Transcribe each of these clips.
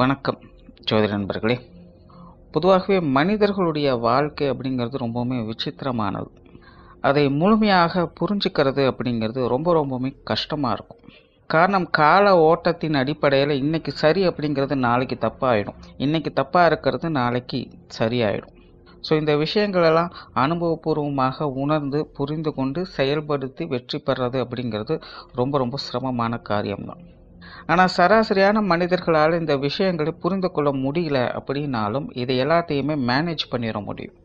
வணக்கம் ஜோதி நண்பர்களே பொதுவாகவே மனிதர்களுடைய வாழ்க்கை அப்படிங்கிறது ரொம்பவுமே விசித்திரமானது அதை முழுமையாக புரிஞ்சுக்கிறது அப்படிங்கிறது ரொம்ப ரொம்பவுமே கஷ்டமாக இருக்கும் காரணம் கால ஓட்டத்தின் அடிப்படையில் இன்றைக்கி சரி அப்படிங்கிறது நாளைக்கு தப்பாகிடும் இன்றைக்கி தப்பாக இருக்கிறது நாளைக்கு சரியாயிடும் ஸோ இந்த விஷயங்களெல்லாம் அனுபவபூர்வமாக உணர்ந்து புரிந்து கொண்டு செயல்படுத்தி வெற்றி பெறது அப்படிங்கிறது ரொம்ப ரொம்ப சிரமமான காரியம்தான் ஆனால் சராசரியான மனிதர்களால் இந்த விஷயங்களை புரிந்து கொள்ள முடியல அப்படின்னாலும் இது எல்லாத்தையுமே மேனேஜ் பண்ணிட முடியும்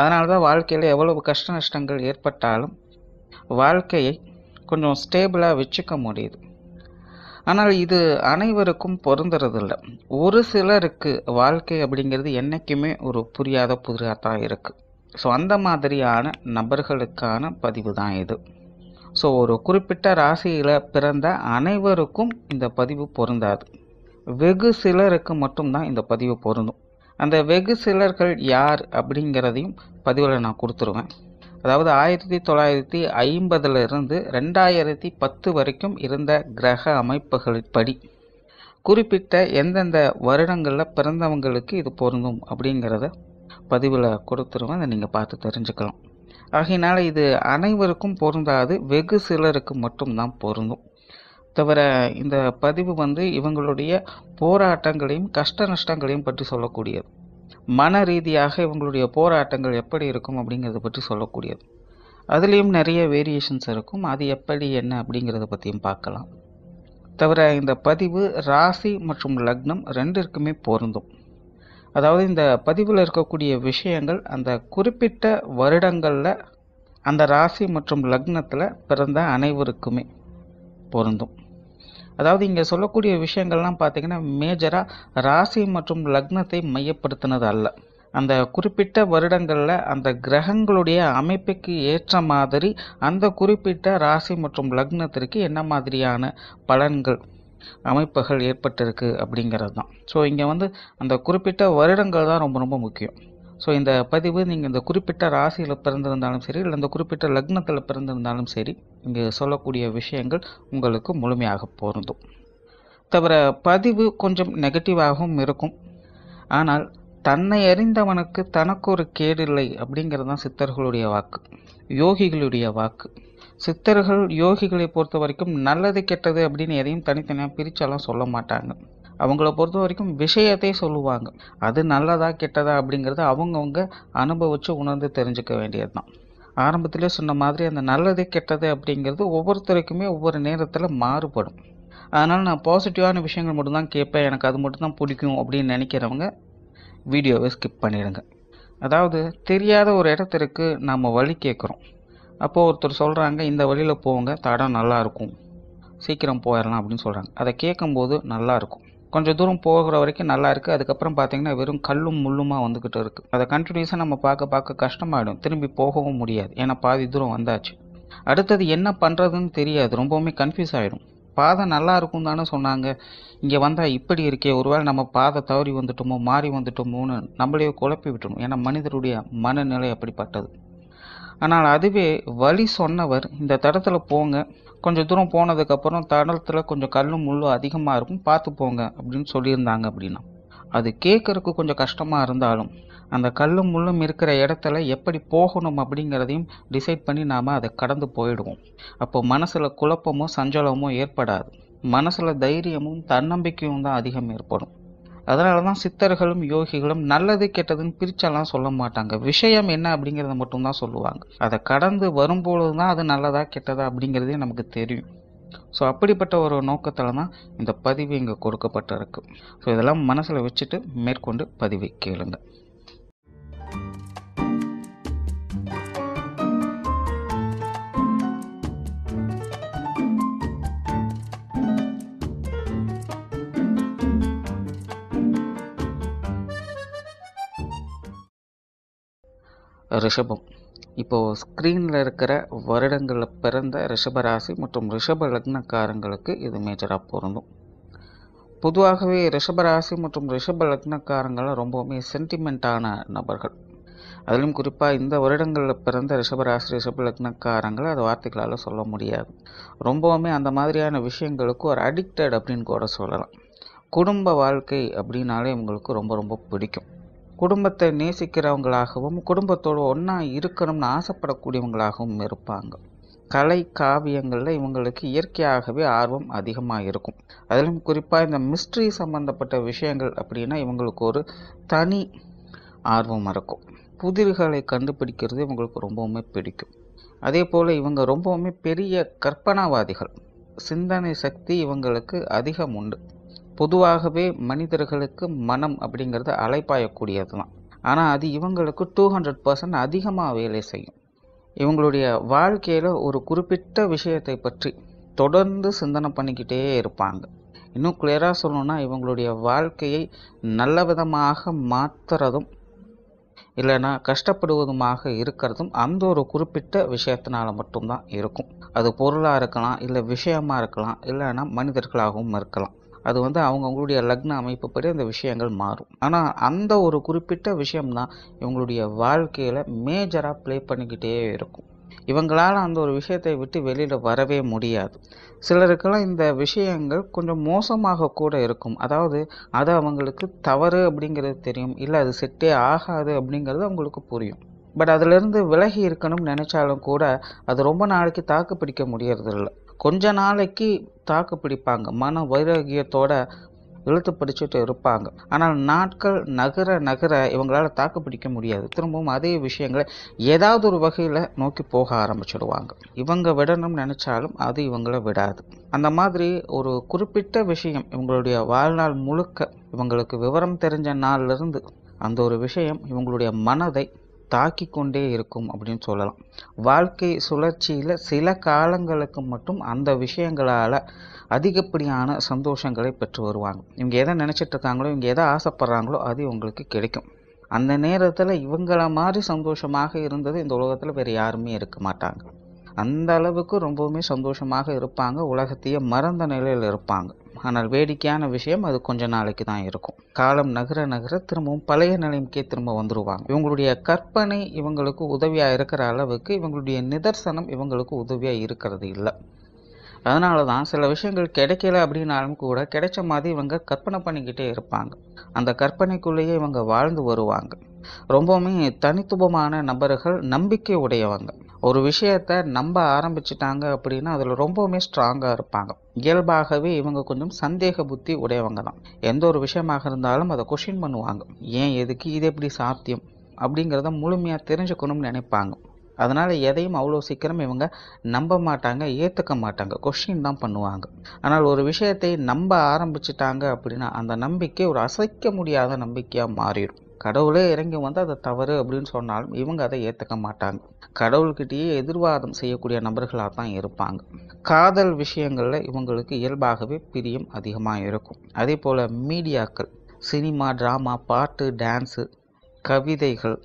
அதனால தான் வாழ்க்கையில் எவ்வளவு கஷ்ட நஷ்டங்கள் ஏற்பட்டாலும் வாழ்க்கையை கொஞ்சம் ஸ்டேபிளாக வச்சுக்க முடியுது ஆனால் இது அனைவருக்கும் பொருந்துறதில்லை ஒரு சிலருக்கு வாழ்க்கை அப்படிங்கிறது என்றைக்குமே ஒரு புரியாத புதிராக தான் இருக்குது ஸோ அந்த மாதிரியான நபர்களுக்கான பதிவு தான் இது ஸோ ஒரு குறிப்பிட்ட ராசியில் பிறந்த அனைவருக்கும் இந்த பதிவு பொருந்தாது வெகு சிலருக்கு மட்டும்தான் இந்த பதிவு பொருந்தும் அந்த வெகு சிலர்கள் யார் அப்படிங்கிறதையும் பதிவில் நான் கொடுத்துருவேன் அதாவது ஆயிரத்தி தொள்ளாயிரத்தி ஐம்பதுலேருந்து ரெண்டாயிரத்தி பத்து வரைக்கும் இருந்த கிரக அமைப்புகளின்படி குறிப்பிட்ட எந்தெந்த வருடங்களில் பிறந்தவங்களுக்கு இது பொருந்தும் அப்படிங்கிறத பதிவில் கொடுத்துருவேன் அதை நீங்கள் பார்த்து தெரிஞ்சுக்கலாம் ஆகையினால் இது அனைவருக்கும் பொருந்தாது வெகு சிலருக்கு மட்டும்தான் பொருந்தும் தவிர இந்த பதிவு வந்து இவங்களுடைய போராட்டங்களையும் கஷ்ட நஷ்டங்களையும் பற்றி சொல்லக்கூடியது மன ரீதியாக இவங்களுடைய போராட்டங்கள் எப்படி இருக்கும் அப்படிங்கிறத பற்றி சொல்லக்கூடியது அதுலேயும் நிறைய வேரியேஷன்ஸ் இருக்கும் அது எப்படி என்ன அப்படிங்கிறத பற்றியும் பார்க்கலாம் தவிர இந்த பதிவு ராசி மற்றும் லக்னம் ரெண்டிற்குமே பொருந்தும் அதாவது இந்த பதிவில் இருக்கக்கூடிய விஷயங்கள் அந்த குறிப்பிட்ட வருடங்களில் அந்த ராசி மற்றும் லக்னத்தில் பிறந்த அனைவருக்குமே பொருந்தும் அதாவது இங்கே சொல்லக்கூடிய விஷயங்கள்லாம் பார்த்திங்கன்னா மேஜராக ராசி மற்றும் லக்னத்தை மையப்படுத்தினது அல்ல அந்த குறிப்பிட்ட வருடங்களில் அந்த கிரகங்களுடைய அமைப்புக்கு ஏற்ற மாதிரி அந்த குறிப்பிட்ட ராசி மற்றும் லக்னத்திற்கு என்ன மாதிரியான பலன்கள் அமைப்புகள் ஏற்பட்டிருக்கு அப்படிங்கிறது தான் ஸோ இங்கே வந்து அந்த குறிப்பிட்ட வருடங்கள் தான் ரொம்ப ரொம்ப முக்கியம் ஸோ இந்த பதிவு நீங்கள் இந்த குறிப்பிட்ட ராசியில் பிறந்திருந்தாலும் சரி இல்லை இந்த குறிப்பிட்ட லக்னத்தில் பிறந்திருந்தாலும் சரி இங்கே சொல்லக்கூடிய விஷயங்கள் உங்களுக்கு முழுமையாக பொருந்தும் தவிர பதிவு கொஞ்சம் நெகட்டிவாகவும் இருக்கும் ஆனால் தன்னை அறிந்தவனுக்கு தனக்கு ஒரு கேடில்லை அப்படிங்கிறது தான் சித்தர்களுடைய வாக்கு யோகிகளுடைய வாக்கு சித்தர்கள் யோகிகளை பொறுத்த வரைக்கும் நல்லது கெட்டது அப்படின்னு எதையும் தனித்தனியாக பிரிச்செல்லாம் சொல்ல மாட்டாங்க அவங்கள பொறுத்த வரைக்கும் விஷயத்தை சொல்லுவாங்க அது நல்லதா கெட்டதா அப்படிங்கிறத அவங்கவுங்க அனுபவித்து உணர்ந்து தெரிஞ்சுக்க வேண்டியது தான் ஆரம்பத்திலே சொன்ன மாதிரி அந்த நல்லது கெட்டது அப்படிங்கிறது ஒவ்வொருத்தருக்குமே ஒவ்வொரு நேரத்தில் மாறுபடும் அதனால் நான் பாசிட்டிவான விஷயங்கள் மட்டும்தான் கேட்பேன் எனக்கு அது மட்டும்தான் பிடிக்கும் அப்படின்னு நினைக்கிறவங்க வீடியோவை ஸ்கிப் பண்ணிடுங்க அதாவது தெரியாத ஒரு இடத்திற்கு நாம் வழி கேட்குறோம் அப்போது ஒருத்தர் சொல்கிறாங்க இந்த வழியில் போங்க தடம் நல்லாயிருக்கும் சீக்கிரம் போயிடலாம் அப்படின்னு சொல்கிறாங்க அதை கேட்கும்போது நல்லாயிருக்கும் கொஞ்சம் தூரம் போகிற வரைக்கும் நல்லா இருக்குது அதுக்கப்புறம் பார்த்தீங்கன்னா வெறும் கல்லும் முள்ளுமாக வந்துக்கிட்டு இருக்குது அதை கண்டினியூஸாக நம்ம பார்க்க பார்க்க கஷ்டமாயிடும் திரும்பி போகவும் முடியாது ஏன்னா பாதி தூரம் வந்தாச்சு அடுத்தது என்ன பண்ணுறதுன்னு தெரியாது ரொம்பவுமே கன்ஃபியூஸ் ஆகிடும் பாதை நல்லா இருக்கும் தானே சொன்னாங்க இங்கே வந்தால் இப்படி இருக்கே ஒருவேளை நம்ம பாதை தவறி வந்துட்டோமோ மாறி வந்துட்டோமோன்னு நம்மளையே குழப்பி விட்டுணும் ஏன்னா மனிதருடைய மனநிலை அப்படிப்பட்டது ஆனால் அதுவே வழி சொன்னவர் இந்த தடத்தில் போங்க கொஞ்சம் தூரம் போனதுக்கப்புறம் தடத்தில் கொஞ்சம் கல்லும் முள்ளும் அதிகமாக இருக்கும் பார்த்து போங்க அப்படின்னு சொல்லியிருந்தாங்க அப்படின்னா அது கேட்குறக்கு கொஞ்சம் கஷ்டமாக இருந்தாலும் அந்த கல்லும் முள்ளும் இருக்கிற இடத்துல எப்படி போகணும் அப்படிங்கிறதையும் டிசைட் பண்ணி நாம் அதை கடந்து போயிடுவோம் அப்போ மனசில் குழப்பமோ சஞ்சலமோ ஏற்படாது மனசில் தைரியமும் தன்னம்பிக்கையும் தான் அதிகம் ஏற்படும் அதனால தான் சித்தர்களும் யோகிகளும் நல்லது கெட்டதுன்னு பிரிச்செல்லாம் சொல்ல மாட்டாங்க விஷயம் என்ன அப்படிங்கிறத மட்டும்தான் சொல்லுவாங்க அதை கடந்து வரும்பொழுது தான் அது நல்லதா கெட்டதா அப்படிங்கிறதே நமக்கு தெரியும் ஸோ அப்படிப்பட்ட ஒரு நோக்கத்தால் தான் இந்த பதிவு இங்கே கொடுக்கப்பட்டிருக்கு ஸோ இதெல்லாம் மனசில் வச்சுட்டு மேற்கொண்டு பதிவை கேளுங்கள் ரிஷபம் இப்போது ஸ்க்ரீனில் இருக்கிற வருடங்களில் பிறந்த ரிஷபராசி மற்றும் ரிஷப லக்னக்காரங்களுக்கு இது மேஜராக பொருந்தும் பொதுவாகவே ரிஷபராசி மற்றும் ரிஷப லக்னக்காரங்கள் ரொம்பவுமே சென்டிமெண்ட்டான நபர்கள் அதிலும் குறிப்பாக இந்த வருடங்களில் பிறந்த ரிஷபராசி ரிஷப லக்னக்காரங்களை அது வார்த்தைகளால் சொல்ல முடியாது ரொம்பவுமே அந்த மாதிரியான விஷயங்களுக்கு ஒரு அடிக்டட் அப்படின்னு கூட சொல்லலாம் குடும்ப வாழ்க்கை அப்படின்னாலே இவங்களுக்கு ரொம்ப ரொம்ப பிடிக்கும் குடும்பத்தை நேசிக்கிறவங்களாகவும் குடும்பத்தோடு ஒன்றா இருக்கணும்னு ஆசைப்படக்கூடியவங்களாகவும் இருப்பாங்க கலை காவியங்களில் இவங்களுக்கு இயற்கையாகவே ஆர்வம் அதிகமாக இருக்கும் அதிலும் குறிப்பாக இந்த மிஸ்ட்ரி சம்மந்தப்பட்ட விஷயங்கள் அப்படின்னா இவங்களுக்கு ஒரு தனி ஆர்வம் இருக்கும் புதிர்களை கண்டுபிடிக்கிறது இவங்களுக்கு ரொம்பவுமே பிடிக்கும் அதே போல் இவங்க ரொம்பவுமே பெரிய கற்பனாவாதிகள் சிந்தனை சக்தி இவங்களுக்கு அதிகம் உண்டு பொதுவாகவே மனிதர்களுக்கு மனம் அப்படிங்கிறது அலைப்பாயக்கூடியது தான் ஆனால் அது இவங்களுக்கு டூ ஹண்ட்ரட் பர்சன்ட் அதிகமாக வேலை செய்யும் இவங்களுடைய வாழ்க்கையில் ஒரு குறிப்பிட்ட விஷயத்தை பற்றி தொடர்ந்து சிந்தனை பண்ணிக்கிட்டே இருப்பாங்க இன்னும் கிளியராக சொல்லணும்னா இவங்களுடைய வாழ்க்கையை நல்ல விதமாக மாற்றுறதும் இல்லைன்னா கஷ்டப்படுவதுமாக இருக்கிறதும் அந்த ஒரு குறிப்பிட்ட விஷயத்தினால மட்டும்தான் இருக்கும் அது பொருளாக இருக்கலாம் இல்லை விஷயமாக இருக்கலாம் இல்லைன்னா மனிதர்களாகவும் இருக்கலாம் அது வந்து அவங்கவுங்களுடைய லக்ன அமைப்பு படி அந்த விஷயங்கள் மாறும் ஆனால் அந்த ஒரு குறிப்பிட்ட விஷயம்தான் இவங்களுடைய வாழ்க்கையில் மேஜராக ப்ளே பண்ணிக்கிட்டே இருக்கும் இவங்களால் அந்த ஒரு விஷயத்தை விட்டு வெளியில் வரவே முடியாது சிலருக்கெல்லாம் இந்த விஷயங்கள் கொஞ்சம் மோசமாக கூட இருக்கும் அதாவது அது அவங்களுக்கு தவறு அப்படிங்கிறது தெரியும் இல்லை அது செட்டே ஆகாது அப்படிங்கிறது அவங்களுக்கு புரியும் பட் அதுலேருந்து விலகி இருக்கணும்னு நினச்சாலும் கூட அது ரொம்ப நாளைக்கு தாக்கு பிடிக்க முடியறதில்லை கொஞ்ச நாளைக்கு தாக்கு பிடிப்பாங்க மன வைராகியத்தோட இழுத்து பிடிச்சிட்டு இருப்பாங்க ஆனால் நாட்கள் நகர நகர இவங்களால் தாக்கு பிடிக்க முடியாது திரும்பவும் அதே விஷயங்களை ஏதாவது ஒரு வகையில் நோக்கி போக ஆரம்பிச்சிடுவாங்க இவங்க விடணும்னு நினச்சாலும் அது இவங்கள விடாது அந்த மாதிரி ஒரு குறிப்பிட்ட விஷயம் இவங்களுடைய வாழ்நாள் முழுக்க இவங்களுக்கு விவரம் தெரிஞ்ச நாள்லேருந்து அந்த ஒரு விஷயம் இவங்களுடைய மனதை தாக்கி கொண்டே இருக்கும் அப்படின்னு சொல்லலாம் வாழ்க்கை சுழற்சியில் சில காலங்களுக்கு மட்டும் அந்த விஷயங்களால் அதிகப்படியான சந்தோஷங்களை பெற்று வருவாங்க இவங்க எதை நினச்சிட்ருக்காங்களோ இவங்க எதை ஆசைப்பட்றாங்களோ அது இவங்களுக்கு கிடைக்கும் அந்த நேரத்தில் இவங்கள மாதிரி சந்தோஷமாக இருந்தது இந்த உலகத்தில் வேறு யாருமே இருக்க மாட்டாங்க அந்த அளவுக்கு ரொம்பவுமே சந்தோஷமாக இருப்பாங்க உலகத்தையே மறந்த நிலையில் இருப்பாங்க ஆனால் வேடிக்கையான விஷயம் அது கொஞ்ச நாளைக்கு தான் இருக்கும் காலம் நகர நகர திரும்பவும் பழைய நிலைமைக்கே திரும்ப வந்துடுவாங்க இவங்களுடைய கற்பனை இவங்களுக்கு உதவியாக இருக்கிற அளவுக்கு இவங்களுடைய நிதர்சனம் இவங்களுக்கு உதவியாக இருக்கிறது இல்லை அதனால தான் சில விஷயங்கள் கிடைக்கல அப்படின்னாலும் கூட கிடைச்ச மாதிரி இவங்க கற்பனை பண்ணிக்கிட்டே இருப்பாங்க அந்த கற்பனைக்குள்ளேயே இவங்க வாழ்ந்து வருவாங்க ரொம்பவுமே தனித்துவமான நபர்கள் நம்பிக்கை உடையவங்க ஒரு விஷயத்த நம்ப ஆரம்பிச்சிட்டாங்க அப்படின்னா அதில் ரொம்பவுமே ஸ்ட்ராங்காக இருப்பாங்க இயல்பாகவே இவங்க கொஞ்சம் சந்தேக புத்தி உடையவங்க தான் எந்த ஒரு விஷயமாக இருந்தாலும் அதை கொஷின் பண்ணுவாங்க ஏன் எதுக்கு இது எப்படி சாத்தியம் அப்படிங்கிறத முழுமையாக தெரிஞ்சுக்கணும்னு நினைப்பாங்க அதனால் எதையும் அவ்வளோ சீக்கிரம் இவங்க நம்ப மாட்டாங்க ஏற்றுக்க மாட்டாங்க கொஷின் தான் பண்ணுவாங்க ஆனால் ஒரு விஷயத்தை நம்ப ஆரம்பிச்சிட்டாங்க அப்படின்னா அந்த நம்பிக்கை ஒரு அசைக்க முடியாத நம்பிக்கையாக மாறிடும் கடவுளே இறங்கி வந்து அது தவறு அப்படின்னு சொன்னாலும் இவங்க அதை ஏற்றுக்க மாட்டாங்க கடவுள்கிட்டயே எதிர்வாதம் செய்யக்கூடிய நபர்களாக தான் இருப்பாங்க காதல் விஷயங்களில் இவங்களுக்கு இயல்பாகவே பிரியம் அதிகமாக இருக்கும் அதே போல் மீடியாக்கள் சினிமா ட்ராமா பாட்டு டான்ஸு கவிதைகள்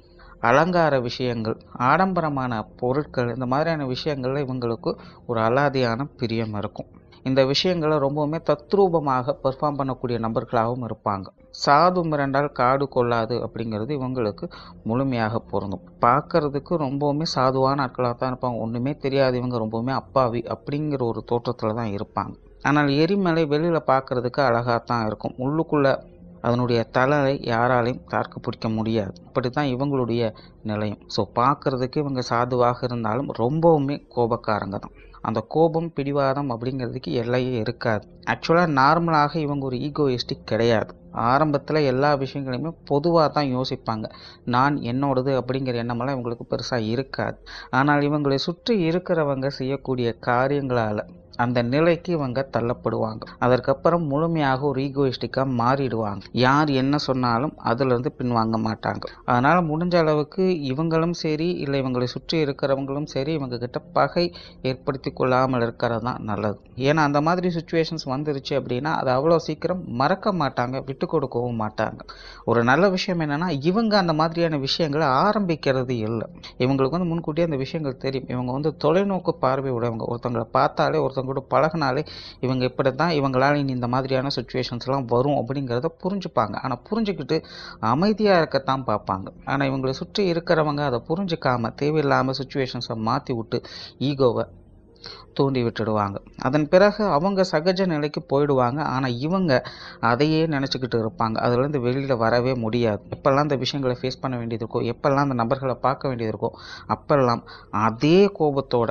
அலங்கார விஷயங்கள் ஆடம்பரமான பொருட்கள் இந்த மாதிரியான விஷயங்களில் இவங்களுக்கு ஒரு அலாதியான பிரியம் இருக்கும் இந்த விஷயங்களை ரொம்பவுமே தத்ரூபமாக பெர்ஃபார்ம் பண்ணக்கூடிய நபர்களாகவும் இருப்பாங்க சாது மிரண்டால் காடு கொள்ளாது அப்படிங்கிறது இவங்களுக்கு முழுமையாக பொருந்தும் பார்க்கறதுக்கு ரொம்பவுமே சாதுவான ஆட்களாக தான் இருப்பாங்க ஒன்றுமே தெரியாது இவங்க ரொம்பவுமே அப்பாவி அப்படிங்கிற ஒரு தோற்றத்தில் தான் இருப்பாங்க ஆனால் எரிமலை வெளியில் பார்க்கறதுக்கு அழகாக தான் இருக்கும் உள்ளுக்குள்ளே அதனுடைய தலரை யாராலையும் தாக்கு பிடிக்க முடியாது அப்படி தான் இவங்களுடைய நிலையம் ஸோ பார்க்குறதுக்கு இவங்க சாதுவாக இருந்தாலும் ரொம்பவுமே கோபக்காரங்க தான் அந்த கோபம் பிடிவாதம் அப்படிங்கிறதுக்கு எல்லையே இருக்காது ஆக்சுவலாக நார்மலாக இவங்க ஒரு ஈகோயிஸ்டிக் கிடையாது ஆரம்பத்தில் எல்லா விஷயங்களையுமே பொதுவாக தான் யோசிப்பாங்க நான் என்னோடது அப்படிங்கிற எண்ணமெல்லாம் இவங்களுக்கு பெருசாக இருக்காது ஆனால் இவங்களை சுற்றி இருக்கிறவங்க செய்யக்கூடிய காரியங்களால் அந்த நிலைக்கு இவங்க தள்ளப்படுவாங்க அதற்கப்புறம் முழுமையாக ஒரு ஈகோயிஸ்டிக்காக மாறிடுவாங்க யார் என்ன சொன்னாலும் அதுலேருந்து பின்வாங்க மாட்டாங்க அதனால் முடிஞ்ச அளவுக்கு இவங்களும் சரி இல்லை இவங்களை சுற்றி இருக்கிறவங்களும் சரி இவங்க கிட்ட பகை ஏற்படுத்தி கொள்ளாமல் இருக்கிறது தான் நல்லது ஏன்னா அந்த மாதிரி சுச்சுவேஷன்ஸ் வந்துருச்சு அப்படின்னா அது அவ்வளோ சீக்கிரம் மறக்க மாட்டாங்க விட்டு கொடுக்கவும் மாட்டாங்க ஒரு நல்ல விஷயம் என்னென்னா இவங்க அந்த மாதிரியான விஷயங்களை ஆரம்பிக்கிறது இல்லை இவங்களுக்கு வந்து முன்கூட்டியே அந்த விஷயங்கள் தெரியும் இவங்க வந்து தொலைநோக்கு பார்வை உடையவங்க ஒருத்தங்களை பார்த்தாலே ஒருத்தவங்க கூட பழகினாலே இவங்க இப்படி தான் இவங்களால் இனி இந்த மாதிரியான சுச்சுவேஷன்ஸ்லாம் வரும் அப்படிங்கிறத புரிஞ்சுப்பாங்க ஆனால் புரிஞ்சுக்கிட்டு அமைதியாக இருக்கத்தான் பார்ப்பாங்க ஆனால் இவங்களை சுற்றி இருக்கிறவங்க அதை புரிஞ்சுக்காமல் தேவையில்லாமல் சுச்சுவேஷன்ஸை மாற்றி விட்டு ஈகோவை தூண்டி விட்டுடுவாங்க அதன் பிறகு அவங்க சகஜ நிலைக்கு போயிடுவாங்க ஆனால் இவங்க அதையே நினச்சிக்கிட்டு இருப்பாங்க அதுலேருந்து வெளியில் வரவே முடியாது எப்போல்லாம் அந்த விஷயங்களை ஃபேஸ் பண்ண வேண்டியது இருக்கோ எப்போல்லாம் அந்த நபர்களை பார்க்க வேண்டியது இருக்கோ அப்போல்லாம் அதே கோபத்தோட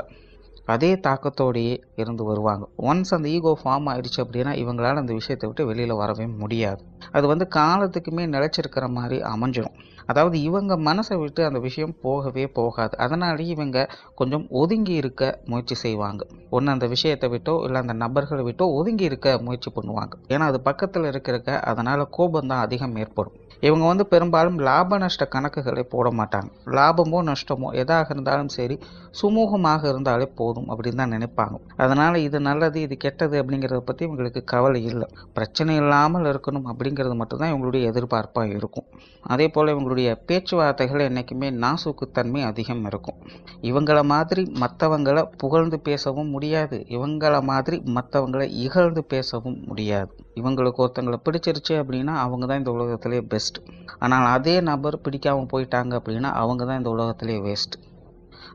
அதே தாக்கத்தோடையே இருந்து வருவாங்க ஒன்ஸ் அந்த ஈகோ ஃபார்ம் ஆயிடுச்சு அப்படின்னா இவங்களால் அந்த விஷயத்தை விட்டு வெளியில் வரவே முடியாது அது வந்து காலத்துக்குமே நிலச்சிருக்கிற மாதிரி அமைஞ்சிடும் அதாவது இவங்க மனசை விட்டு அந்த விஷயம் போகவே போகாது அதனாலேயே இவங்க கொஞ்சம் ஒதுங்கி இருக்க முயற்சி செய்வாங்க ஒன்று அந்த விஷயத்தை விட்டோ இல்லை அந்த நபர்களை விட்டோ ஒதுங்கி இருக்க முயற்சி பண்ணுவாங்க ஏன்னா அது பக்கத்தில் இருக்கிறக்க அதனால் கோபம் தான் அதிகம் ஏற்படும் இவங்க வந்து பெரும்பாலும் லாப நஷ்ட கணக்குகளை போட மாட்டாங்க லாபமோ நஷ்டமோ எதாக இருந்தாலும் சரி சுமூகமாக இருந்தாலே போதும் அப்படின்னு தான் நினைப்பாங்க அதனால் இது நல்லது இது கெட்டது அப்படிங்கிறத பற்றி இவங்களுக்கு கவலை இல்லை பிரச்சனை இல்லாமல் இருக்கணும் அப்படிங்கிறது மட்டும்தான் இவங்களுடைய எதிர்பார்ப்பாக இருக்கும் அதே போல் இவங்களுடைய இவங்களுடைய பேச்சுவார்த்தைகள் என்றைக்குமே நாசூக்குத்தன்மை அதிகம் இருக்கும் இவங்கள மாதிரி மற்றவங்களை புகழ்ந்து பேசவும் முடியாது இவங்கள மாதிரி மற்றவங்களை இகழ்ந்து பேசவும் முடியாது இவங்களுக்கு ஒருத்தங்களை பிடிச்சிருச்சு அப்படின்னா அவங்க தான் இந்த உலகத்திலே பெஸ்ட் ஆனால் அதே நபர் பிடிக்காமல் போயிட்டாங்க அப்படின்னா அவங்க தான் இந்த உலகத்திலே வேஸ்ட்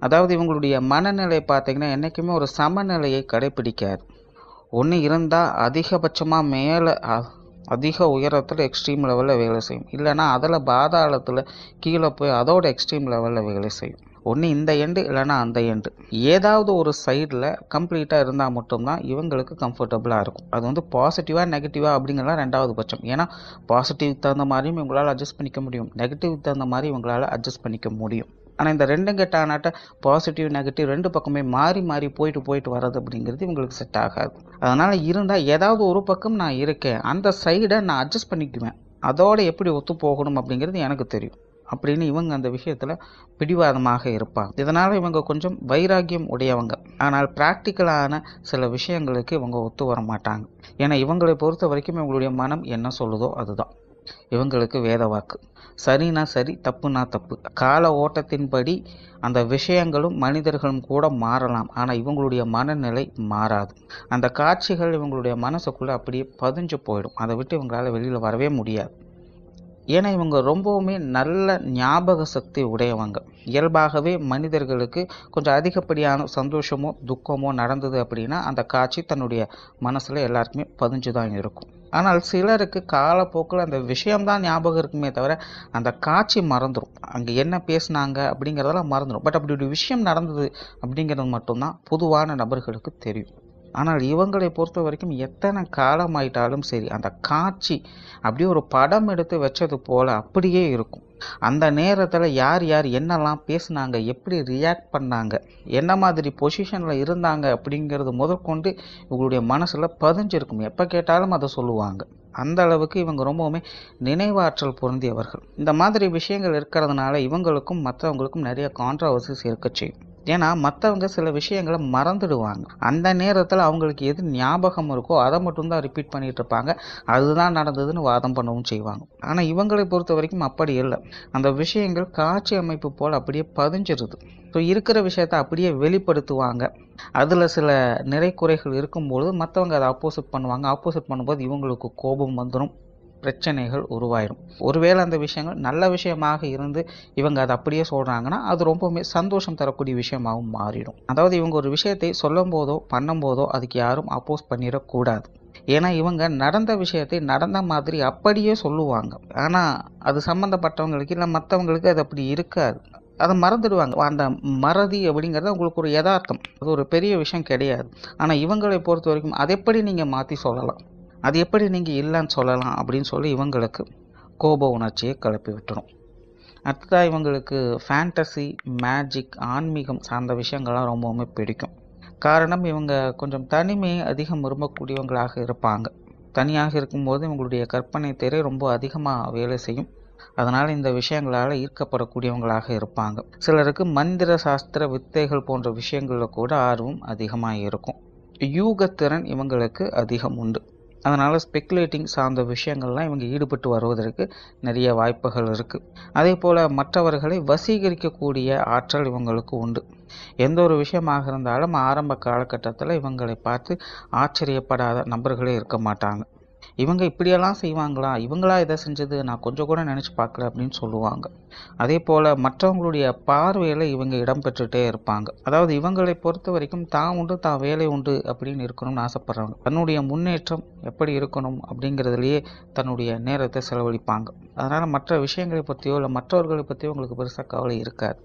அதாவது இவங்களுடைய மனநிலை பார்த்திங்கன்னா என்றைக்குமே ஒரு சமநிலையை கடைபிடிக்காது ஒன்று இருந்தால் அதிகபட்சமாக மேலே அதிக உயரத்தில் எக்ஸ்ட்ரீம் லெவலில் வேலை செய்யும் இல்லைனா அதில் பாதாளத்தில் கீழே போய் அதோட எக்ஸ்ட்ரீம் லெவலில் வேலை செய்யும் ஒன்று இந்த எண்டு இல்லைனா அந்த எண்டு ஏதாவது ஒரு சைடில் கம்ப்ளீட்டாக இருந்தால் மட்டும்தான் இவங்களுக்கு கம்ஃபர்டபுளாக இருக்கும் அது வந்து பாசிட்டிவாக நெகட்டிவாக அப்படிங்கிறலாம் ரெண்டாவது பட்சம் ஏன்னா பாசிட்டிவ் தகுந்த மாதிரியும் இவங்களால் அட்ஜஸ்ட் பண்ணிக்க முடியும் நெகட்டிவ் தகுந்த மாதிரி இவங்களால் அட்ஜஸ்ட் பண்ணிக்க முடியும் ஆனால் இந்த ரெண்டும் கெட்ட ஆனாட்ட பாசிட்டிவ் நெகட்டிவ் ரெண்டு பக்கமே மாறி மாறி போயிட்டு போயிட்டு வர்றது அப்படிங்கிறது இவங்களுக்கு செட் ஆகாது அதனால் இருந்தால் ஏதாவது ஒரு பக்கம் நான் இருக்கேன் அந்த சைடை நான் அட்ஜஸ்ட் பண்ணிக்குவேன் அதோடு எப்படி ஒத்து போகணும் அப்படிங்கிறது எனக்கு தெரியும் அப்படின்னு இவங்க அந்த விஷயத்தில் பிடிவாதமாக இருப்பாங்க இதனால் இவங்க கொஞ்சம் வைராக்கியம் உடையவங்க ஆனால் ப்ராக்டிக்கலான சில விஷயங்களுக்கு இவங்க ஒத்து வர மாட்டாங்க ஏன்னா இவங்களை பொறுத்த வரைக்கும் இவங்களுடைய மனம் என்ன சொல்லுதோ அதுதான் இவங்களுக்கு வேத வாக்கு சரினா சரி தப்புனா தப்பு கால ஓட்டத்தின்படி அந்த விஷயங்களும் மனிதர்களும் கூட மாறலாம் ஆனால் இவங்களுடைய மனநிலை மாறாது அந்த காட்சிகள் இவங்களுடைய மனசுக்குள்ளே அப்படியே பதிஞ்சு போயிடும் அதை விட்டு இவங்களால் வெளியில் வரவே முடியாது ஏன்னா இவங்க ரொம்பவுமே நல்ல ஞாபக சக்தி உடையவங்க இயல்பாகவே மனிதர்களுக்கு கொஞ்சம் அதிகப்படியான சந்தோஷமோ துக்கமோ நடந்தது அப்படின்னா அந்த காட்சி தன்னுடைய மனசில் எல்லாருக்குமே பதிஞ்சு தான் இருக்கும் ஆனால் சிலருக்கு காலப்போக்கில் அந்த விஷயம்தான் ஞாபகம் இருக்குமே தவிர அந்த காட்சி மறந்துடும் அங்கே என்ன பேசினாங்க அப்படிங்கிறதெல்லாம் மறந்துடும் பட் அப்படி ஒரு விஷயம் நடந்தது அப்படிங்கிறது மட்டும்தான் பொதுவான நபர்களுக்கு தெரியும் ஆனால் இவங்களை பொறுத்த வரைக்கும் எத்தனை காலம் ஆயிட்டாலும் சரி அந்த காட்சி அப்படியே ஒரு படம் எடுத்து வச்சது போல் அப்படியே இருக்கும் அந்த நேரத்தில் யார் யார் என்னெல்லாம் பேசினாங்க எப்படி ரியாக்ட் பண்ணாங்க என்ன மாதிரி பொசிஷனில் இருந்தாங்க அப்படிங்கிறது முதற்கொண்டு இவங்களுடைய மனசில் பதிஞ்சிருக்கும் எப்போ கேட்டாலும் அதை சொல்லுவாங்க அந்த அளவுக்கு இவங்க ரொம்பவுமே நினைவாற்றல் பொருந்தியவர்கள் இந்த மாதிரி விஷயங்கள் இருக்கிறதுனால இவங்களுக்கும் மற்றவங்களுக்கும் நிறைய கான்ட்ரவர்சிஸ் இருக்க செய்யும் ஏன்னா மற்றவங்க சில விஷயங்களை மறந்துடுவாங்க அந்த நேரத்தில் அவங்களுக்கு எது ஞாபகம் இருக்கோ அதை மட்டும்தான் ரிப்பீட் பண்ணிட்டு இருப்பாங்க அதுதான் நடந்ததுன்னு வாதம் பண்ணவும் செய்வாங்க ஆனால் இவங்களை பொறுத்த வரைக்கும் அப்படி இல்லை அந்த விஷயங்கள் காட்சி அமைப்பு போல் அப்படியே பதிஞ்சிருது ஸோ இருக்கிற விஷயத்த அப்படியே வெளிப்படுத்துவாங்க அதில் சில நிறை குறைகள் இருக்கும்பொழுது மற்றவங்க அதை ஆப்போசிட் பண்ணுவாங்க ஆப்போசிட் பண்ணும்போது இவங்களுக்கு கோபம் வந்துடும் பிரச்சனைகள் உருவாயிடும் ஒருவேளை அந்த விஷயங்கள் நல்ல விஷயமாக இருந்து இவங்க அதை அப்படியே சொல்கிறாங்கன்னா அது ரொம்பவுமே சந்தோஷம் தரக்கூடிய விஷயமாகவும் மாறிடும் அதாவது இவங்க ஒரு விஷயத்தை சொல்லும் போதோ பண்ணும் போதோ அதுக்கு யாரும் அப்போஸ் பண்ணிடக்கூடாது ஏன்னா இவங்க நடந்த விஷயத்தை நடந்த மாதிரி அப்படியே சொல்லுவாங்க ஆனால் அது சம்மந்தப்பட்டவங்களுக்கு இல்லை மற்றவங்களுக்கு அது அப்படி இருக்காது அதை மறந்துடுவாங்க அந்த மறதி அப்படிங்கிறது உங்களுக்கு ஒரு யதார்த்தம் அது ஒரு பெரிய விஷயம் கிடையாது ஆனால் இவங்களை பொறுத்த வரைக்கும் அதை எப்படி நீங்கள் மாற்றி சொல்லலாம் அது எப்படி நீங்கள் இல்லைன்னு சொல்லலாம் அப்படின்னு சொல்லி இவங்களுக்கு கோப உணர்ச்சியை கிளப்பி விட்டுரும் அடுத்ததாக இவங்களுக்கு ஃபேண்டசி மேஜிக் ஆன்மீகம் சார்ந்த விஷயங்கள்லாம் ரொம்பவுமே பிடிக்கும் காரணம் இவங்க கொஞ்சம் தனிமை அதிகம் விரும்பக்கூடியவங்களாக இருப்பாங்க தனியாக இருக்கும்போது இவங்களுடைய கற்பனை திரை ரொம்ப அதிகமாக வேலை செய்யும் அதனால் இந்த விஷயங்களால் ஈர்க்கப்படக்கூடியவங்களாக இருப்பாங்க சிலருக்கு மந்திர சாஸ்திர வித்தைகள் போன்ற விஷயங்களில் கூட ஆர்வம் அதிகமாக இருக்கும் யூகத்திறன் இவங்களுக்கு அதிகம் உண்டு அதனால் ஸ்பெக்குலேட்டிங் சார்ந்த விஷயங்கள்லாம் இவங்க ஈடுபட்டு வருவதற்கு நிறைய வாய்ப்புகள் இருக்குது அதே போல் மற்றவர்களை வசீகரிக்கக்கூடிய ஆற்றல் இவங்களுக்கு உண்டு எந்த ஒரு விஷயமாக இருந்தாலும் ஆரம்ப காலகட்டத்தில் இவங்களை பார்த்து ஆச்சரியப்படாத நபர்களே இருக்க மாட்டாங்க இவங்க இப்படியெல்லாம் செய்வாங்களா இவங்களா இதை செஞ்சது நான் கொஞ்சம் கூட நினச்சி பார்க்கல அப்படின்னு சொல்லுவாங்க அதே போல் மற்றவங்களுடைய பார்வையில் இவங்க இடம் பெற்றுகிட்டே இருப்பாங்க அதாவது இவங்களை பொறுத்த வரைக்கும் தான் உண்டு தான் வேலை உண்டு அப்படின்னு இருக்கணும்னு ஆசைப்பட்றாங்க தன்னுடைய முன்னேற்றம் எப்படி இருக்கணும் அப்படிங்கிறதுலையே தன்னுடைய நேரத்தை செலவழிப்பாங்க அதனால் மற்ற விஷயங்களை பற்றியோ இல்லை மற்றவர்களை பற்றியோ உங்களுக்கு பெருசாக கவலை இருக்காது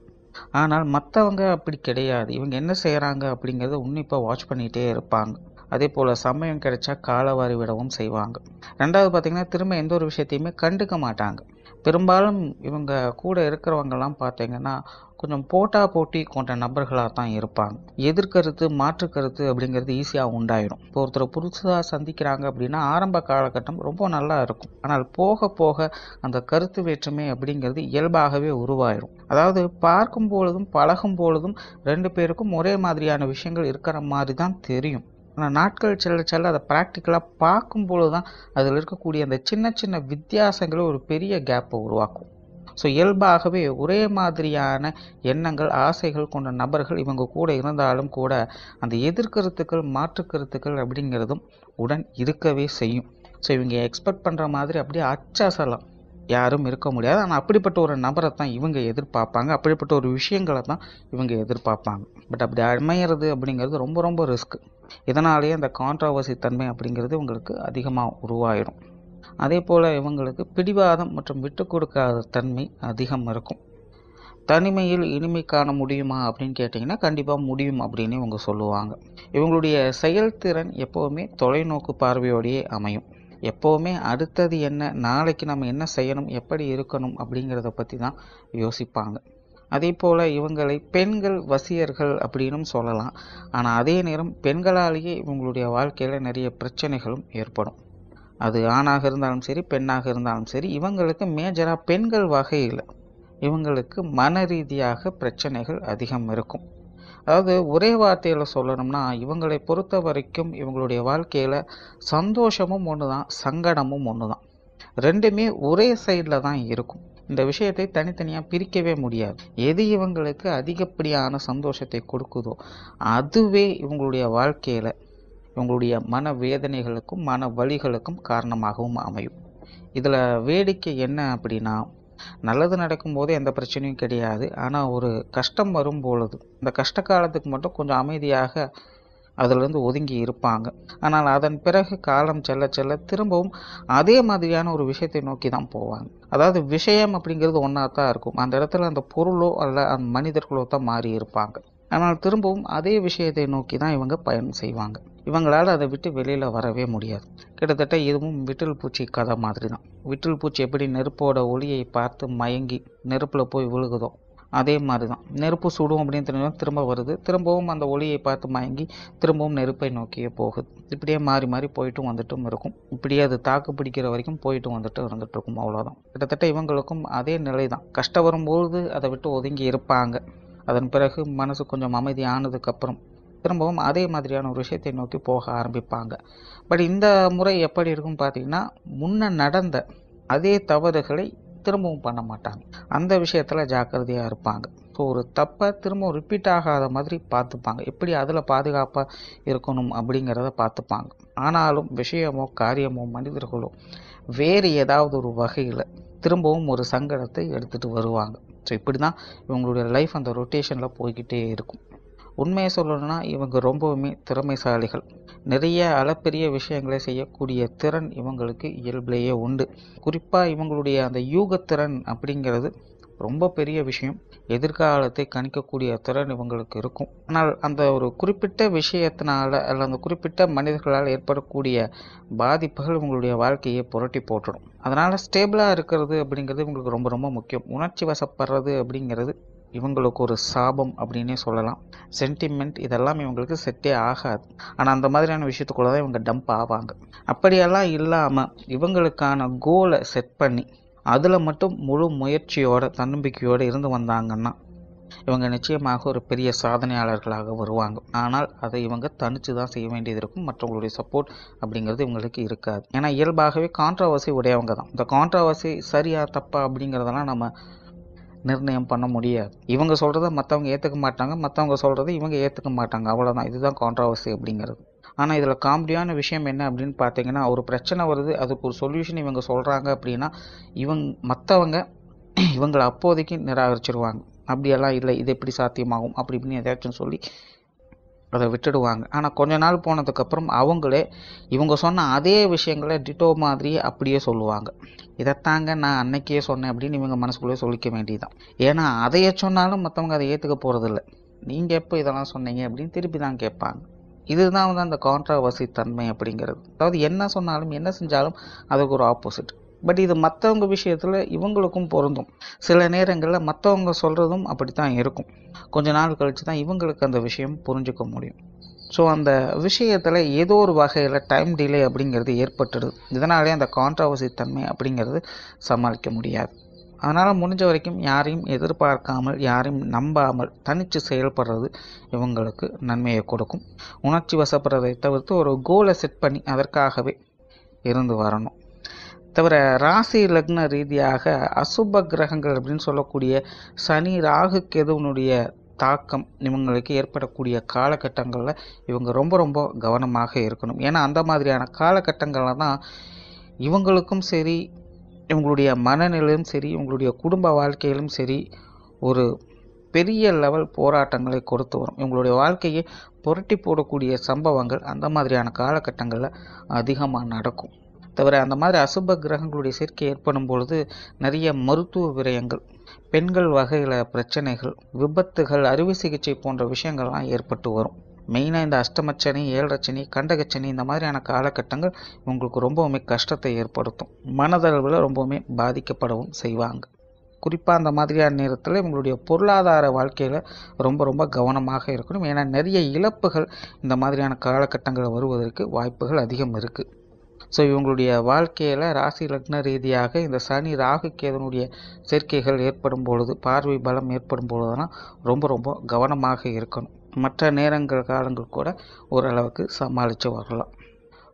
ஆனால் மற்றவங்க அப்படி கிடையாது இவங்க என்ன செய்கிறாங்க அப்படிங்கிறத உன்னிப்பாக வாட்ச் பண்ணிகிட்டே இருப்பாங்க அதே போல் சமயம் கிடைச்சா காலவாரி விடவும் செய்வாங்க ரெண்டாவது பார்த்திங்கன்னா திரும்ப எந்த ஒரு விஷயத்தையுமே கண்டுக்க மாட்டாங்க பெரும்பாலும் இவங்க கூட இருக்கிறவங்கெல்லாம் பார்த்தீங்கன்னா கொஞ்சம் போட்டா போட்டி கொண்ட நபர்களாக தான் இருப்பாங்க எதிர்கருத்து மாற்றுக்கருத்து அப்படிங்கிறது ஈஸியாக உண்டாயிடும் இப்போ ஒருத்தர் புதுசாக சந்திக்கிறாங்க அப்படின்னா ஆரம்ப காலகட்டம் ரொம்ப நல்லா இருக்கும் ஆனால் போக போக அந்த கருத்து வேற்றுமை அப்படிங்கிறது இயல்பாகவே உருவாயிடும் அதாவது பார்க்கும் பொழுதும் பழகும் பொழுதும் ரெண்டு பேருக்கும் ஒரே மாதிரியான விஷயங்கள் இருக்கிற மாதிரி தான் தெரியும் ஆனால் நாட்கள் செல்ல செல்ல அதை ப்ராக்டிக்கலாக பார்க்கும்பொழுது தான் அதில் இருக்கக்கூடிய அந்த சின்ன சின்ன வித்தியாசங்களும் ஒரு பெரிய கேப்பை உருவாக்கும் ஸோ இயல்பாகவே ஒரே மாதிரியான எண்ணங்கள் ஆசைகள் கொண்ட நபர்கள் இவங்க கூட இருந்தாலும் கூட அந்த எதிர்கருத்துக்கள் மாற்றுக்கருத்துக்கள் கருத்துக்கள் அப்படிங்கிறதும் உடன் இருக்கவே செய்யும் ஸோ இவங்க எக்ஸ்பெக்ட் பண்ணுற மாதிரி அப்படியே அச்சாசலாம் யாரும் இருக்க முடியாது ஆனால் அப்படிப்பட்ட ஒரு நபரை தான் இவங்க எதிர்பார்ப்பாங்க அப்படிப்பட்ட ஒரு விஷயங்களை தான் இவங்க எதிர்பார்ப்பாங்க பட் அப்படி அமையிறது அப்படிங்கிறது ரொம்ப ரொம்ப ரிஸ்க் இதனாலேயே அந்த கான்ட்ரவர்சி தன்மை அப்படிங்கிறது இவங்களுக்கு அதிகமாக உருவாயிடும் அதே போல் இவங்களுக்கு பிடிவாதம் மற்றும் விட்டு கொடுக்காத தன்மை அதிகம் இருக்கும் தனிமையில் இனிமை காண முடியுமா அப்படின்னு கேட்டிங்கன்னா கண்டிப்பாக முடியும் அப்படின்னு இவங்க சொல்லுவாங்க இவங்களுடைய செயல்திறன் எப்போவுமே தொலைநோக்கு பார்வையோடையே அமையும் எப்போவுமே அடுத்தது என்ன நாளைக்கு நம்ம என்ன செய்யணும் எப்படி இருக்கணும் அப்படிங்கிறத பற்றி தான் யோசிப்பாங்க அதே போல் இவங்களை பெண்கள் வசியர்கள் அப்படின்னும் சொல்லலாம் ஆனால் அதே நேரம் பெண்களாலேயே இவங்களுடைய வாழ்க்கையில் நிறைய பிரச்சனைகளும் ஏற்படும் அது ஆணாக இருந்தாலும் சரி பெண்ணாக இருந்தாலும் சரி இவங்களுக்கு மேஜராக பெண்கள் வகையில் இவங்களுக்கு மன ரீதியாக பிரச்சனைகள் அதிகம் இருக்கும் அதாவது ஒரே வார்த்தையில் சொல்லணும்னா இவங்களை பொறுத்த வரைக்கும் இவங்களுடைய வாழ்க்கையில் சந்தோஷமும் ஒன்று தான் சங்கடமும் ஒன்று தான் ரெண்டுமே ஒரே சைடில் தான் இருக்கும் இந்த விஷயத்தை தனித்தனியாக பிரிக்கவே முடியாது எது இவங்களுக்கு அதிகப்படியான சந்தோஷத்தை கொடுக்குதோ அதுவே இவங்களுடைய வாழ்க்கையில் இவங்களுடைய மன வேதனைகளுக்கும் மன வழிகளுக்கும் காரணமாகவும் அமையும் இதில் வேடிக்கை என்ன அப்படின்னா நல்லது நடக்கும்போது எந்த பிரச்சனையும் கிடையாது ஆனால் ஒரு கஷ்டம் வரும்பொழுது இந்த கஷ்ட காலத்துக்கு மட்டும் கொஞ்சம் அமைதியாக அதிலிருந்து ஒதுங்கி இருப்பாங்க ஆனால் அதன் பிறகு காலம் செல்ல செல்ல திரும்பவும் அதே மாதிரியான ஒரு விஷயத்தை நோக்கி தான் போவாங்க அதாவது விஷயம் அப்படிங்கிறது ஒன்றா தான் இருக்கும் அந்த இடத்துல அந்த பொருளோ அல்ல அந்த மனிதர்களோ தான் மாறி இருப்பாங்க ஆனால் திரும்பவும் அதே விஷயத்தை நோக்கி தான் இவங்க பயணம் செய்வாங்க இவங்களால் அதை விட்டு வெளியில் வரவே முடியாது கிட்டத்தட்ட இதுவும் விட்டில் பூச்சி கதை மாதிரி தான் விட்டில் பூச்சி எப்படி நெருப்போட ஒளியை பார்த்து மயங்கி நெருப்பில் போய் விழுகுதோ அதே மாதிரி தான் நெருப்பு சுடும் அப்படின்னு தெரிஞ்ச திரும்ப வருது திரும்பவும் அந்த ஒளியை பார்த்து மயங்கி திரும்பவும் நெருப்பை நோக்கியே போகுது இப்படியே மாறி மாறி போயிட்டும் வந்துட்டும் இருக்கும் இப்படியே அது தாக்கு பிடிக்கிற வரைக்கும் போயிட்டும் வந்துட்டு இருந்துகிட்டு இருக்கும் அவ்வளோதான் கிட்டத்தட்ட இவங்களுக்கும் அதே நிலை தான் கஷ்டம் வரும்பொழுது அதை விட்டு ஒதுங்கி இருப்பாங்க அதன் பிறகு மனசு கொஞ்சம் அமைதியானதுக்கப்புறம் திரும்பவும் அதே மாதிரியான ஒரு விஷயத்தை நோக்கி போக ஆரம்பிப்பாங்க பட் இந்த முறை எப்படி இருக்கும்னு பார்த்தீங்கன்னா முன்ன நடந்த அதே தவறுகளை திரும்பவும் பண்ண மாட்டாங்க அந்த விஷயத்தில் ஜாக்கிரதையாக இருப்பாங்க ஸோ ஒரு தப்பை திரும்பவும் ரிப்பீட் ஆகாத மாதிரி பார்த்துப்பாங்க எப்படி அதில் பாதுகாப்பாக இருக்கணும் அப்படிங்கிறத பார்த்துப்பாங்க ஆனாலும் விஷயமோ காரியமோ மனிதர்களோ வேறு ஏதாவது ஒரு வகையில் திரும்பவும் ஒரு சங்கடத்தை எடுத்துகிட்டு வருவாங்க ஸோ இப்படி தான் இவங்களுடைய லைஃப் அந்த ரொட்டேஷனில் போய்கிட்டே இருக்கும் உண்மையை சொல்லணும்னா இவங்க ரொம்பவுமே திறமைசாலிகள் நிறைய அளப்பெரிய விஷயங்களை செய்யக்கூடிய திறன் இவங்களுக்கு இயல்பிலேயே உண்டு குறிப்பாக இவங்களுடைய அந்த யூகத்திறன் அப்படிங்கிறது ரொம்ப பெரிய விஷயம் எதிர்காலத்தை கணிக்கக்கூடிய திறன் இவங்களுக்கு இருக்கும் ஆனால் அந்த ஒரு குறிப்பிட்ட விஷயத்தினால அல்ல அந்த குறிப்பிட்ட மனிதர்களால் ஏற்படக்கூடிய பாதிப்புகள் இவங்களுடைய வாழ்க்கையை புரட்டி போட்டுடும் அதனால் ஸ்டேபிளாக இருக்கிறது அப்படிங்கிறது இவங்களுக்கு ரொம்ப ரொம்ப முக்கியம் உணர்ச்சி வசப்படுறது அப்படிங்கிறது இவங்களுக்கு ஒரு சாபம் அப்படின்னே சொல்லலாம் சென்டிமெண்ட் இதெல்லாம் இவங்களுக்கு செட்டே ஆகாது ஆனால் அந்த மாதிரியான விஷயத்துக்குள்ளே தான் இவங்க டம்ப் ஆவாங்க அப்படியெல்லாம் இல்லாமல் இவங்களுக்கான கோலை செட் பண்ணி அதில் மட்டும் முழு முயற்சியோட தன்னம்பிக்கையோடு இருந்து வந்தாங்கன்னா இவங்க நிச்சயமாக ஒரு பெரிய சாதனையாளர்களாக வருவாங்க ஆனால் அதை இவங்க தனித்து தான் செய்ய வேண்டியது இருக்கும் மற்றவங்களுடைய சப்போர்ட் அப்படிங்கிறது இவங்களுக்கு இருக்காது ஏன்னா இயல்பாகவே கான்ட்ரவர்சி உடையவங்க தான் இந்த கான்ட்ரவர்சி சரியா தப்பா அப்படிங்கிறதெல்லாம் நம்ம நிர்ணயம் பண்ண முடியாது இவங்க சொல்கிறத மற்றவங்க ஏற்றுக்க மாட்டாங்க மற்றவங்க சொல்கிறத இவங்க ஏற்றுக்க மாட்டாங்க அவ்வளோதான் இதுதான் கான்ட்ரவர்சி அப்படிங்கிறது ஆனால் இதில் காமெடியான விஷயம் என்ன அப்படின்னு பார்த்தீங்கன்னா ஒரு பிரச்சனை வருது அதுக்கு ஒரு சொல்யூஷன் இவங்க சொல்கிறாங்க அப்படின்னா இவங் மற்றவங்க இவங்களை அப்போதைக்கு நிராகரிச்சிருவாங்க அப்படியெல்லாம் இல்லை இது எப்படி சாத்தியமாகும் அப்படி இப்படின்னு ஏதாச்சும் சொல்லி அதை விட்டுடுவாங்க ஆனால் கொஞ்ச நாள் போனதுக்கப்புறம் அவங்களே இவங்க சொன்ன அதே விஷயங்களை டிட்டோ மாதிரியே அப்படியே சொல்லுவாங்க இதைத்தாங்க நான் அன்னைக்கே சொன்னேன் அப்படின்னு இவங்க மனசுக்குள்ளே சொல்லிக்க வேண்டியதுதான் ஏன்னா அதையே சொன்னாலும் மற்றவங்க அதை ஏற்றுக்க போகிறதில்ல நீங்கள் எப்போ இதெல்லாம் சொன்னீங்க அப்படின்னு திருப்பி தான் கேட்பாங்க இதுதான் வந்து அந்த கான்ட்ராவர்சி தன்மை அப்படிங்கிறது அதாவது என்ன சொன்னாலும் என்ன செஞ்சாலும் அதுக்கு ஒரு ஆப்போசிட் பட் இது மற்றவங்க விஷயத்தில் இவங்களுக்கும் பொருந்தும் சில நேரங்களில் மற்றவங்க சொல்கிறதும் அப்படி தான் இருக்கும் கொஞ்ச நாள் கழித்து தான் இவங்களுக்கு அந்த விஷயம் புரிஞ்சுக்க முடியும் ஸோ அந்த விஷயத்தில் ஏதோ ஒரு வகையில் டைம் டிலே அப்படிங்கிறது ஏற்பட்டுடுது இதனாலே அந்த கான்ட்ரவர்சி தன்மை அப்படிங்கிறது சமாளிக்க முடியாது அதனால் முடிஞ்ச வரைக்கும் யாரையும் எதிர்பார்க்காமல் யாரையும் நம்பாமல் தனித்து செயல்படுறது இவங்களுக்கு நன்மையை கொடுக்கும் உணர்ச்சி வசப்படுறதை தவிர்த்து ஒரு கோலை செட் பண்ணி அதற்காகவே இருந்து வரணும் தவிர ராசி லக்ன ரீதியாக அசுப கிரகங்கள் அப்படின்னு சொல்லக்கூடிய சனி ராகு கெதுவனுடைய தாக்கம் இவங்களுக்கு ஏற்படக்கூடிய காலகட்டங்களில் இவங்க ரொம்ப ரொம்ப கவனமாக இருக்கணும் ஏன்னா அந்த மாதிரியான காலகட்டங்களில் தான் இவங்களுக்கும் சரி உங்களுடைய மனநிலையும் சரி உங்களுடைய குடும்ப வாழ்க்கையிலும் சரி ஒரு பெரிய லெவல் போராட்டங்களை கொடுத்து வரும் இவங்களுடைய வாழ்க்கையை புரட்டி போடக்கூடிய சம்பவங்கள் அந்த மாதிரியான காலகட்டங்களில் அதிகமாக நடக்கும் தவிர அந்த மாதிரி அசுப கிரகங்களுடைய சேர்க்கை ஏற்படும் பொழுது நிறைய மருத்துவ விரயங்கள் பெண்கள் வகையில் பிரச்சனைகள் விபத்துகள் அறுவை சிகிச்சை போன்ற விஷயங்கள்லாம் ஏற்பட்டு வரும் மெயினாக இந்த அஷ்டமச்சனி ஏழரைச்சனி கண்டகச்சனி இந்த மாதிரியான காலகட்டங்கள் உங்களுக்கு ரொம்பவுமே கஷ்டத்தை ஏற்படுத்தும் மனதளவில் ரொம்பவுமே பாதிக்கப்படவும் செய்வாங்க குறிப்பாக அந்த மாதிரியான நேரத்தில் உங்களுடைய பொருளாதார வாழ்க்கையில் ரொம்ப ரொம்ப கவனமாக இருக்கணும் ஏன்னா நிறைய இழப்புகள் இந்த மாதிரியான காலகட்டங்களில் வருவதற்கு வாய்ப்புகள் அதிகம் இருக்குது ஸோ இவங்களுடைய வாழ்க்கையில் ராசி லக்ன ரீதியாக இந்த சனி ராகு கேதனுடைய சேர்க்கைகள் ஏற்படும் பொழுது பார்வை பலம் ஏற்படும் பொழுதுனா ரொம்ப ரொம்ப கவனமாக இருக்கணும் மற்ற நேரங்கள் காலங்கள் கூட ஓரளவுக்கு சமாளித்து வரலாம்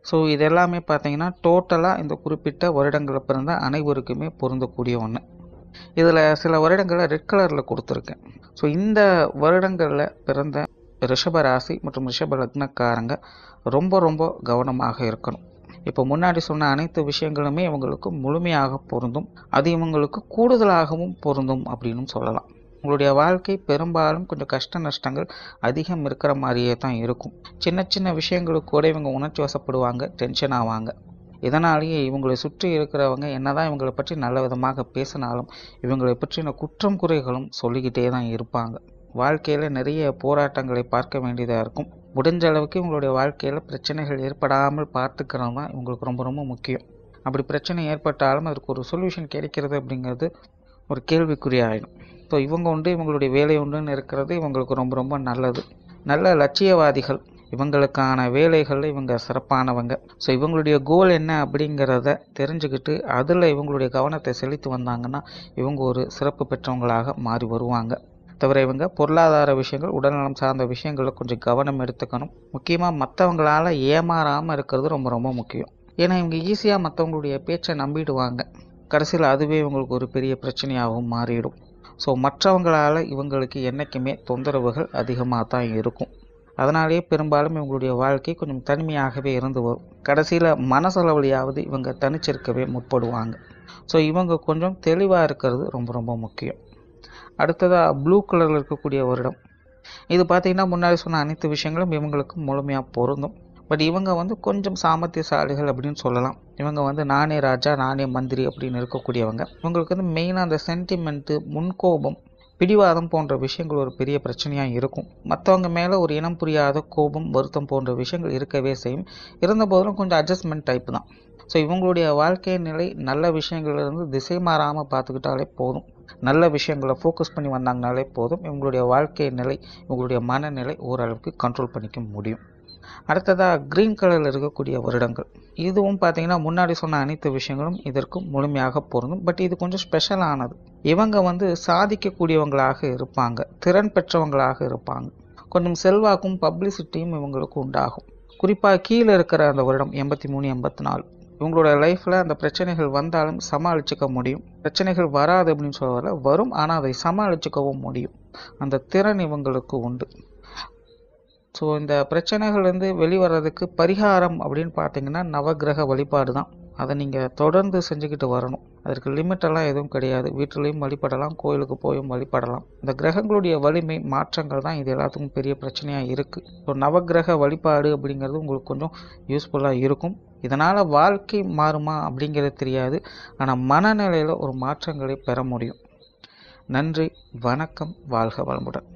ஸோ இது எல்லாமே பார்த்தீங்கன்னா டோட்டலாக இந்த குறிப்பிட்ட வருடங்களை பிறந்த அனைவருக்குமே பொருந்தக்கூடிய ஒன்று இதில் சில வருடங்களை ரெட் கலரில் கொடுத்துருக்கேன் ஸோ இந்த வருடங்களில் பிறந்த ரிஷப ராசி மற்றும் ரிஷப லக்னக்காரங்க ரொம்ப ரொம்ப கவனமாக இருக்கணும் இப்போ முன்னாடி சொன்ன அனைத்து விஷயங்களுமே இவங்களுக்கு முழுமையாக பொருந்தும் அது இவங்களுக்கு கூடுதலாகவும் பொருந்தும் அப்படின்னு சொல்லலாம் உங்களுடைய வாழ்க்கை பெரும்பாலும் கொஞ்சம் கஷ்ட நஷ்டங்கள் அதிகம் இருக்கிற மாதிரியே தான் இருக்கும் சின்ன சின்ன விஷயங்களுக்கு கூட இவங்க உணர்ச்சி வசப்படுவாங்க டென்ஷன் ஆவாங்க இதனாலேயே இவங்களை சுற்றி இருக்கிறவங்க என்னதான் இவங்களை பற்றி நல்ல விதமாக பேசினாலும் இவங்களை பற்றின குற்றம் குறைகளும் சொல்லிக்கிட்டே தான் இருப்பாங்க வாழ்க்கையில் நிறைய போராட்டங்களை பார்க்க வேண்டியதாக இருக்கும் முடிஞ்ச அளவுக்கு இவங்களுடைய வாழ்க்கையில் பிரச்சனைகள் ஏற்படாமல் பார்த்துக்கிறது தான் இவங்களுக்கு ரொம்ப ரொம்ப முக்கியம் அப்படி பிரச்சனை ஏற்பட்டாலும் அதற்கு ஒரு சொல்யூஷன் கிடைக்கிறது அப்படிங்கிறது ஒரு கேள்விக்குறியாயிடும் ஸோ இவங்க உண்டு இவங்களுடைய வேலை உண்டுன்னு இருக்கிறது இவங்களுக்கு ரொம்ப ரொம்ப நல்லது நல்ல லட்சியவாதிகள் இவங்களுக்கான வேலைகளில் இவங்க சிறப்பானவங்க ஸோ இவங்களுடைய கோல் என்ன அப்படிங்கிறத தெரிஞ்சுக்கிட்டு அதில் இவங்களுடைய கவனத்தை செலுத்தி வந்தாங்கன்னா இவங்க ஒரு சிறப்பு பெற்றவங்களாக மாறி வருவாங்க தவிர இவங்க பொருளாதார விஷயங்கள் உடல்நலம் சார்ந்த விஷயங்களில் கொஞ்சம் கவனம் எடுத்துக்கணும் முக்கியமாக மற்றவங்களால் ஏமாறாமல் இருக்கிறது ரொம்ப ரொம்ப முக்கியம் ஏன்னா இவங்க ஈஸியாக மற்றவங்களுடைய பேச்சை நம்பிடுவாங்க கடைசியில் அதுவே இவங்களுக்கு ஒரு பெரிய பிரச்சனையாகவும் மாறிடும் ஸோ மற்றவங்களால் இவங்களுக்கு என்றைக்குமே தொந்தரவுகள் அதிகமாக தான் இருக்கும் அதனாலேயே பெரும்பாலும் இவங்களுடைய வாழ்க்கை கொஞ்சம் தனிமையாகவே இருந்து வரும் கடைசியில் மனசளவுலையாவது இவங்க தனிச்சிருக்கவே முற்படுவாங்க ஸோ இவங்க கொஞ்சம் தெளிவாக இருக்கிறது ரொம்ப ரொம்ப முக்கியம் அடுத்ததாக ப்ளூ கலரில் இருக்கக்கூடிய வருடம் இது பார்த்திங்கன்னா முன்னாடி சொன்ன அனைத்து விஷயங்களும் இவங்களுக்கு முழுமையாக பொருந்தும் பட் இவங்க வந்து கொஞ்சம் சாமர்த்தியசாலிகள் அப்படின்னு சொல்லலாம் இவங்க வந்து நானே ராஜா நானே மந்திரி அப்படின்னு இருக்கக்கூடியவங்க இவங்களுக்கு வந்து மெயினாக அந்த சென்டிமெண்ட்டு முன்கோபம் பிடிவாதம் போன்ற விஷயங்கள் ஒரு பெரிய பிரச்சனையாக இருக்கும் மற்றவங்க மேலே ஒரு இனம் புரியாத கோபம் வருத்தம் போன்ற விஷயங்கள் இருக்கவே செய்யும் இருந்தபோதிலும் கொஞ்சம் அட்ஜஸ்ட்மெண்ட் டைப் தான் ஸோ இவங்களுடைய வாழ்க்கை நிலை நல்ல விஷயங்கள்லேருந்து திசை மாறாமல் பார்த்துக்கிட்டாலே போதும் நல்ல விஷயங்களை ஃபோக்கஸ் பண்ணி வந்தாங்கனாலே போதும் இவங்களுடைய வாழ்க்கை நிலை இவங்களுடைய மனநிலை ஓரளவுக்கு கண்ட்ரோல் பண்ணிக்க முடியும் அடுத்ததாக க்ரீன் கலரில் இருக்கக்கூடிய வருடங்கள் இதுவும் பார்த்தீங்கன்னா முன்னாடி சொன்ன அனைத்து விஷயங்களும் இதற்கு முழுமையாக பொருந்தும் பட் இது கொஞ்சம் ஸ்பெஷலானது இவங்க வந்து சாதிக்கக்கூடியவங்களாக இருப்பாங்க திறன் பெற்றவங்களாக இருப்பாங்க கொஞ்சம் செல்வாக்கும் பப்ளிசிட்டியும் இவங்களுக்கு உண்டாகும் குறிப்பாக கீழே இருக்கிற அந்த வருடம் எண்பத்தி மூணு எண்பத்தி நாலு இவங்களோட லைஃப்பில் அந்த பிரச்சனைகள் வந்தாலும் சமாளிச்சுக்க முடியும் பிரச்சனைகள் வராது அப்படின்னு சொல்ல வரும் ஆனால் அதை சமாளிச்சுக்கவும் முடியும் அந்த திறன் இவங்களுக்கு உண்டு ஸோ இந்த பிரச்சனைகள்லேருந்து வெளிவரதுக்கு பரிகாரம் அப்படின்னு பார்த்தீங்கன்னா நவகிரக வழிபாடு தான் அதை நீங்கள் தொடர்ந்து செஞ்சுக்கிட்டு வரணும் அதற்கு லிமிட்டெல்லாம் எதுவும் கிடையாது வீட்டிலையும் வழிபடலாம் கோயிலுக்கு போயும் வழிபடலாம் இந்த கிரகங்களுடைய வலிமை மாற்றங்கள் தான் இது எல்லாத்துக்கும் பெரிய பிரச்சனையாக இருக்குது ஸோ நவகிரக வழிபாடு அப்படிங்கிறது உங்களுக்கு கொஞ்சம் யூஸ்ஃபுல்லாக இருக்கும் இதனால் வாழ்க்கை மாறுமா அப்படிங்கிறது தெரியாது ஆனால் மனநிலையில் ஒரு மாற்றங்களை பெற முடியும் நன்றி வணக்கம் வாழ்க வளமுடன்